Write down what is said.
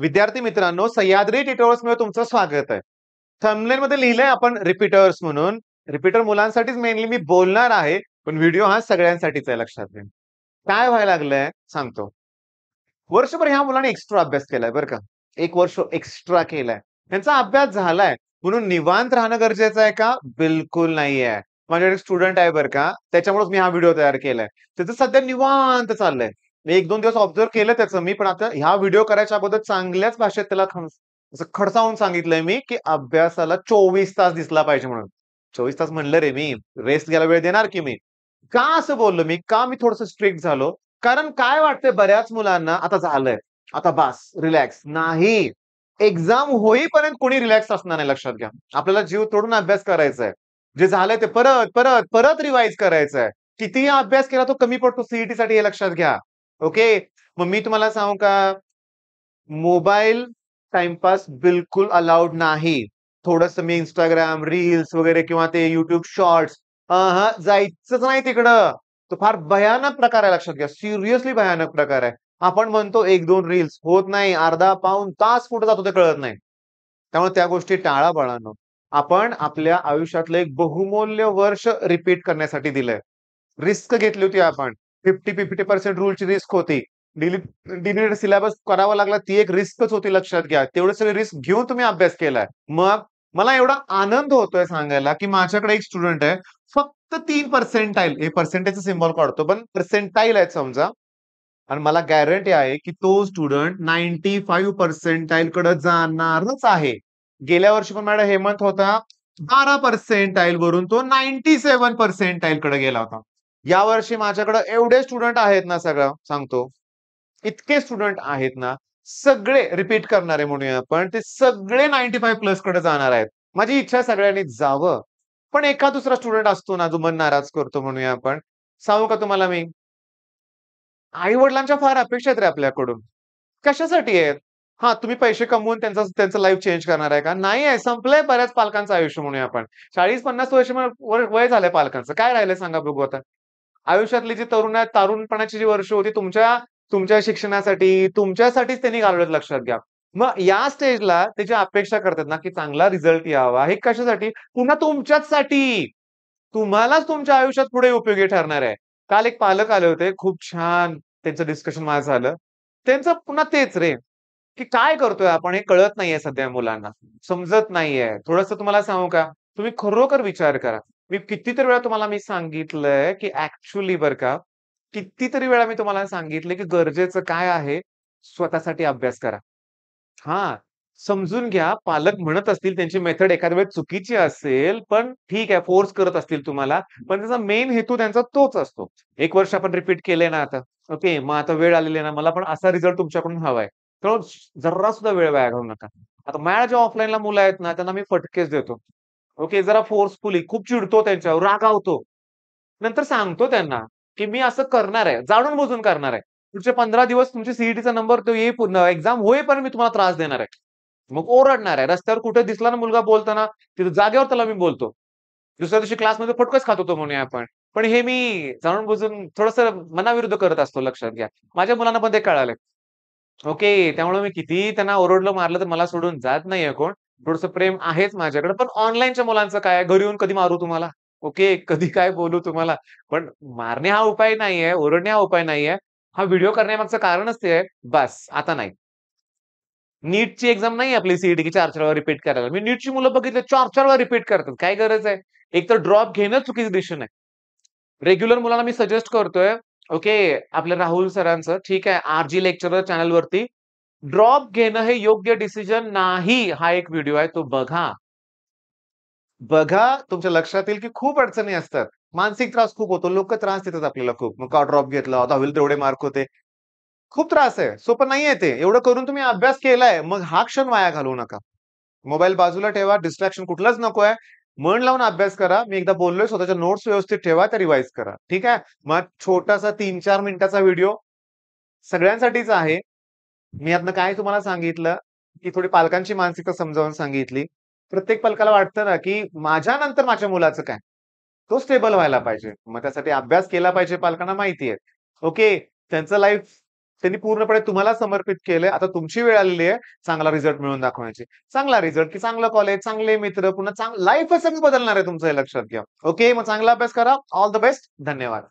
विद्यार्थी मित्रांनो सह्याद्री ट्युटोरियल्स मध्ये तुमचं स्वागत आहे थंबनेल मध्ये लिहिलंय आपण रिपीटर्स म्हणून रिपीटर मुलांसाठीच मेनली मी बोलणार आहे पण व्हिडिओ हा सगळ्यांसाठीच आहे लक्षात घेईन काय व्हायला लागलंय सांगतो वर्षभर ह्या मुलांनी एक्स्ट्रा अभ्यास केलाय बरं का एक वर्ष एक्स्ट्रा केलाय त्यांचा अभ्यास झालाय म्हणून निवांत राहणं गरजेचं आहे का बिलकुल नाही आहे माझ्याकडे स्टुडंट आहे बरं का त्याच्यामुळेच मी हा व्हिडिओ तयार केलाय त्याचं सध्या निवांत चाललंय एक दोन दिवस ऑब्झर्व केलं त्याचं मी पण आता ह्या व्हिडिओ करायच्या अगोदर चांगल्याच भाषेत त्याला खडसावून सांगितलंय मी की अभ्यासाला चोवीस तास दिसला पाहिजे म्हणून चोवीस तास म्हणलं रे मी रेस्ट घ्यायला वेळ देणार की मी का असं बोललो मी का मी थोडस स्ट्रिक्ट झालो कारण काय वाटतंय बऱ्याच मुलांना आता झालंय आता बास रिलॅक्स नाही एक्झाम होईपर्यंत कोणी रिलॅक्स असणार नाही लक्षात घ्या आपल्याला जीव तोडून अभ्यास करायचा आहे जे झालंय ते परत परत परत रिवाईज करायचं आहे कितीही अभ्यास केला तो कमी पडतो सीईटी e साठी हे लक्षात घ्या ओके मग मी तुम्हाला सांगू का मोबाईल टाइमपास बिलकुल अलाउड नाही थोडस मी इंस्टाग्राम रील्स वगैरे किंवा ते युट्यूब शॉर्ट्स जायचंच नाही तिकडं तो फार भयानक प्रकार आहे लक्षात घ्या सिरियसली भयानक प्रकार आहे आपण म्हणतो एक दोन रील्स होत नाही अर्धा पाऊन तास कुठं जातो ते कळत नाही त्यामुळे त्या गोष्टी टाळा बळानो आपण आपल्या आयुष्यातलं एक बहुमूल्य वर्ष रिपीट करण्यासाठी दिलंय रिस्क घेतली होती आपण फिफ्टी फिफ्टी पर्सेंट रूलची रिस्क होती डिलीट सिलेबस करावा लागला ती एक रिस्कच होती लक्षात घ्या तेवढे सगळे रिस्क घेऊन तुम्ही अभ्यास केलाय मग मला एवढा आनंद होतोय सांगायला की माझ्याकडे एक स्टुडंट आहे फक्त तीन पर्सेंटाईल हे पर्सेंटेज सिम्बॉल काढतो पण पर्सेंटाईल आहे समजा आणि मला गॅरंटी आहे की तो स्टुडंट नाईन्टी फाईव्ह पर्सेंटाईल कडे जाणारच आहे गेल्या वर्षी पण मॅडम हेमंत होता बारा पर्सेंटाईल वरून तो नाईन्टी सेव्हन पर्सेंटाईल कडे गेला होता यावर्षी माझ्याकडे एवढे स्टुडंट आहेत ना सगळं सांगतो इतके स्टुडंट आहेत ना सगळे रिपीट करणारे म्हणूया आपण ते सगळे नाईन्टी फाईव्ह प्लस कडे जाणार आहेत माझी इच्छा सगळ्यांनी जावं पण एका दुसरा स्टुडंट असतो ना जो मन नाराज करतो म्हणूया आपण सांगू का तुम्हाला मी आई वडिलांच्या फार अपेक्षा आहेत रे आपल्याकडून कशासाठी आहेत हा तुम्ही पैसे कमवून त्यांचा त्यांचं लाईफ चेंज करणार आहे का नाही आहे संपलंय बऱ्याच पालकांचं आयुष्य म्हणूया आपण चाळीस पन्नास वर्ष वय झालंय पालकांचं काय राहिलंय सांगा बघू आता आयुष्यातली जी तरुणा तारुणपणाची जी वर्ष होती तुमच्या तुमच्या शिक्षणासाठी तुमच्यासाठीच त्यांनी घालवलं लक्षात घ्या मग या स्टेजला त्याची अपेक्षा करतात ना की चांगला रिझल्ट यावा हे कशासाठी पुन्हा तुमच्याच साठी तुम्हालाच तुमच्या आयुष्यात पुढे उपयोगी ठरणार आहे काल एक पालक आले होते खूप छान त्यांचं डिस्कशन माझं झालं त्यांचं पुन्हा तेच रे की काय करतोय आपण हे कळत नाहीये सध्या मुलांना समजत नाहीये थोडस तुम्हाला सांगू का तुम्ही खरोखर विचार करा मी कितीतरी वेळा तुम्हाला मी सांगितलंय की ऍक्च्युली बर का कितीतरी वेळा मी तुम्हाला सांगितलं की गरजेचं काय आहे स्वतःसाठी अभ्यास करा हा समजून घ्या पालक म्हणत असतील त्यांची मेथड एखाद्या वेळ चुकीची असेल पण ठीक आहे फोर्स करत असतील तुम्हाला पण त्याचा मेन हेतू त्यांचा तोच असतो एक वर्ष आपण रिपीट केले ना आता ओके मग आता वेळ आलेली ना मला पण असा रिझल्ट तुमच्याकडून हवाय तर जरा सुद्धा वेळ वाया घालू नका आता माझ्या ऑफलाईनला मुलं आहेत ना त्यांना मी फटकेच देतो ओके जरा फोर्सफुली खूप चिडतो त्यांच्यावर रागावतो नंतर सांगतो त्यांना की मी असं करणार आहे जाणून बुजून करणार आहे पुढचे पंधरा दिवस तुमची सीईटीचा e नंबर तो येई एक्झाम होईपर्यंत मी तुम्हाला त्रास देणार आहे मग ओरडणार आहे रस्त्यावर कुठे दिसला ना मुलगा बोलताना तिथे जागेवर त्याला मी बोलतो दुसऱ्या दिवशी क्लासमध्ये फटकच खात होतो म्हणूया आपण पण हे मी जाणून बुजून थोडस मनाविरुद्ध करत असतो लक्षात घ्या माझ्या मुलांना पण ते कळालंय ओके त्यामुळे मी किती त्यांना ओरडलं मारलं तर मला सोडून जात नाहीये कोण थोडस प्रेम आहेच माझ्याकडे पण ऑनलाईनच्या मुलांचं काय घरी येऊन कधी मारू तुम्हाला ओके कधी काय बोलू तुम्हाला पण मारणे हा उपाय नाहीये ओरडणे हा उपाय नाहीये हा व्हिडिओ करण्यामागचं कारणच ते बस आता नाही नीटची एक्झाम नाही आपली सीईटी चार चार वेळा रिपीट करायला मी नीटची मुलं बघितले चार चार वेळा रिपीट करतात काय गरज आहे एक तर ड्रॉप घेणं चुकीचं दिसून आहे रेग्युलर मुलांना मी सजेस्ट करतोय ओके आपल्या राहुल सरांचं ठीक आहे आर जी लेक्चरर चॅनलवरती ड्रॉप घेणं हे योग्य डिसिजन नाही हा एक व्हिडिओ आहे तो बघा बघा तुमच्या लक्षात येईल की खूप अडचणी असतात मानसिक त्रास खूप होतो लोक त्रास देतात आपल्याला खूप मग का ड्रॉप घेतला होता होईल तेवढे मार्क होते खूप त्रास आहे सोपं नाही येते एवढं करून तुम्ही अभ्यास केलाय मग हा क्षण वाया घालवू नका मोबाईल बाजूला ठेवा डिस्ट्रॅक्शन कुठलाच नको आहे मन लावून अभ्यास करा मी एकदा बोललोय स्वतःच्या नोट्स व्यवस्थित ठेवा त्या रिवाईज करा ठीक आहे मग छोटासा तीन चार मिनिटाचा व्हिडिओ सगळ्यांसाठीच आहे मी आता काय तुम्हाला सांगितलं की थोडी पालकांची मानसिकता समजावून सांगितली प्रत्येक पालकाला वाटतं ना की माझ्यानंतर माझ्या मुलाचं काय तो स्टेबल व्हायला पाहिजे मग त्यासाठी अभ्यास केला पाहिजे पालकांना माहिती आहे ओके त्यांचं लाईफ त्यांनी पूर्णपणे तुम्हाला समर्पित केलंय आता तुमची वेळ आलेली आहे चांगला रिझल्ट मिळवून दाखवण्याची चांगला रिझल्ट की चांगलं कॉलेज चांगले मित्र पुन्हा चांग लाईफच बदलणार आहे तुमचं हे लक्षात घ्या ओके मग चांगला अभ्यास करा ऑल द बेस्ट धन्यवाद